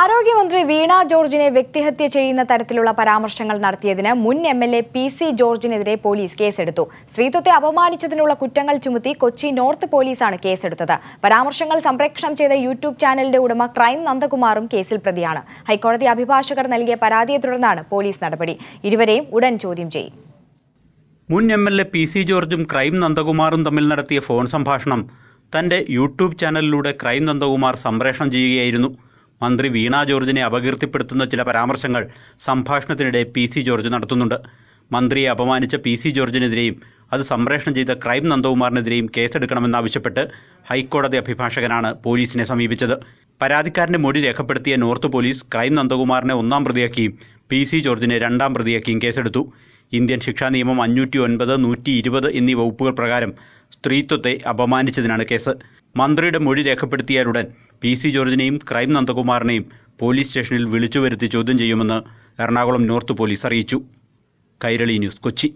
ആരോഗ്യമന്ത്രി വീണ ജോർജിനെ വ്യക്തിഹത്യ ചെയ്യുന്ന തരത്തിലുള്ള പരാമർശങ്ങൾ നടത്തിയതിന് മുൻ M L A P C ജോർജിനെതിരെ പോലീസ് കേസെടുത്തു സ്ത്രീത്വത്തെ അപമാനിച്ചതിനുള്ള കുറ്റങ്ങൾ ചുമത്തി കൊച്ചി നോർത്ത് പോലീസാണ് കേസെടുത്തത് പരാമർശങ്ങൾ സംപ്രേക്ഷണം ചെയ്ത യൂട്യൂബ് ചാനലിന്റെ ഉടമ ക്രൈം നന്ദകുമാറും കേസിൽ പ്രതിയാണ് ഹൈക്കോടതി അഭിഭാഷകർ നൽകിയ പരാതിയെ തുടർന്നാണ് പോലീസ് നടപടി ഇരുവരെയും ഉടൻ ചോദ്യം ചെയ്യും മുൻ M L A P C ജോർജും ക്രൈം നന്ദകുമാറും തമ്മിൽ നടത്തിയ ഫോൺ സംഭാഷണം തന്റെ യൂട്യൂബ് ചാനലിലൂടെ ക്രൈം നന്ദകുമാർ സംപ്രേഷണം ചെയ്യുകയായിരുന്നു മന്ത്രി വീണ ജോർജിനെ അപകീർത്തിപ്പെടുത്തുന്ന ചില പരാമർശങ്ങൾ സംഭാഷണത്തിനിടെ പി സി ജോർജ് നടത്തുന്നുണ്ട് മന്ത്രിയെ അപമാനിച്ച പി സി ജോർജിനെതിരെയും അത് സംപ്രേഷണം ചെയ്ത ക്രൈം നന്ദകുമാറിനെതിരെയും കേസെടുക്കണമെന്നാവശ്യപ്പെട്ട് ഹൈക്കോടതി അഭിഭാഷകനാണ് പോലീസിനെ സമീപിച്ചത് പരാതിക്കാരൻ്റെ മൊഴി രേഖപ്പെടുത്തിയ നോർത്ത് പോലീസ് ക്രൈം നന്ദകുമാറിനെ ഒന്നാം പ്രതിയാക്കിയും പി സി ജോർജിനെ രണ്ടാം പ്രതിയാക്കിയും കേസെടുത്തു ഇന്ത്യൻ ശിക്ഷാ നിയമം അഞ്ഞൂറ്റി ഒൻപത് നൂറ്റി ഇരുപത് എന്നീ വകുപ്പുകൾ പ്രകാരം സ്ത്രീത്വത്തെ അപമാനിച്ചതിനാണ് കേസ് മന്ത്രിയുടെ മൊഴി രേഖപ്പെടുത്തിയാലുടൻ പി സി ജോർജിനെയും ക്രൈം നന്ദകുമാറിനെയും പോലീസ് സ്റ്റേഷനിൽ വിളിച്ചു വരുത്തി ചോദ്യം ചെയ്യുമെന്ന് എറണാകുളം നോർത്ത് പോലീസ് അറിയിച്ചു കൈരളി ന്യൂസ് കൊച്ചി